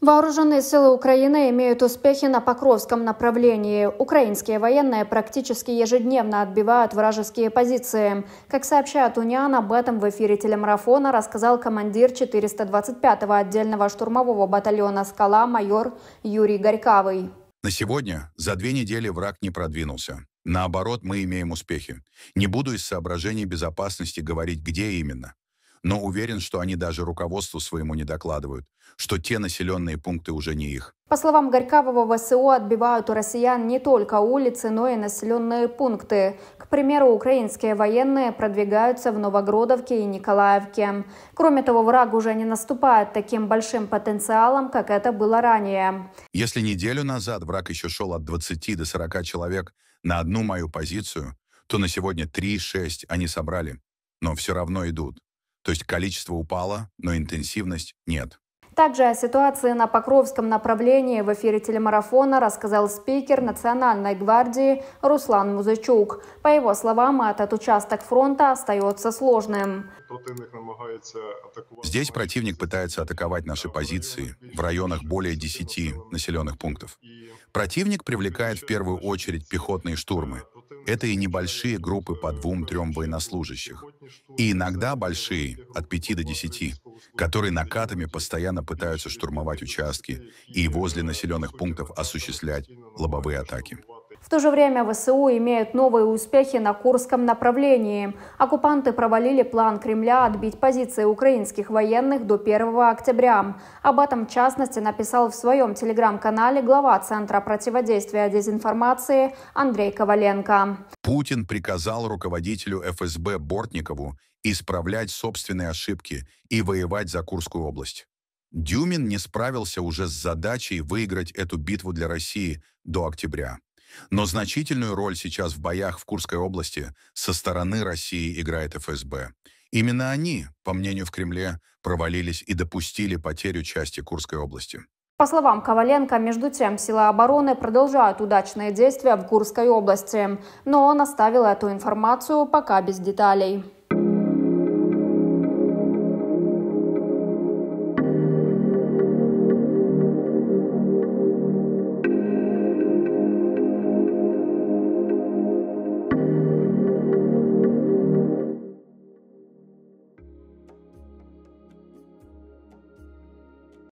Вооруженные силы Украины имеют успехи на Покровском направлении. Украинские военные практически ежедневно отбивают вражеские позиции. Как сообщает Униан, об этом в эфире телемарафона рассказал командир 425-го отдельного штурмового батальона «Скала» майор Юрий Горьковый. На сегодня за две недели враг не продвинулся. Наоборот, мы имеем успехи. Не буду из соображений безопасности говорить, где именно но уверен, что они даже руководству своему не докладывают, что те населенные пункты уже не их. По словам Горькавого, ВСУ отбивают у россиян не только улицы, но и населенные пункты. К примеру, украинские военные продвигаются в Новогродовке и Николаевке. Кроме того, враг уже не наступает таким большим потенциалом, как это было ранее. Если неделю назад враг еще шел от 20 до 40 человек на одну мою позицию, то на сегодня 3-6 они собрали, но все равно идут. То есть количество упало, но интенсивность нет. Также о ситуации на Покровском направлении в эфире телемарафона рассказал спикер Национальной гвардии Руслан Музычук. По его словам, этот участок фронта остается сложным. Здесь противник пытается атаковать наши позиции в районах более 10 населенных пунктов. Противник привлекает в первую очередь пехотные штурмы, это и небольшие группы по двум-трем военнослужащих. И иногда большие, от пяти до десяти, которые накатами постоянно пытаются штурмовать участки и возле населенных пунктов осуществлять лобовые атаки. В то же время ВСУ имеют новые успехи на Курском направлении. Оккупанты провалили план Кремля отбить позиции украинских военных до 1 октября. Об этом, в частности, написал в своем телеграм-канале глава Центра противодействия дезинформации Андрей Коваленко. Путин приказал руководителю ФСБ Бортникову исправлять собственные ошибки и воевать за Курскую область. Дюмин не справился уже с задачей выиграть эту битву для России до октября. Но значительную роль сейчас в боях в Курской области со стороны России играет ФСБ. Именно они, по мнению в Кремле, провалились и допустили потерю части Курской области. По словам Коваленко, между тем, силы обороны продолжают удачные действия в Курской области, но он оставил эту информацию пока без деталей.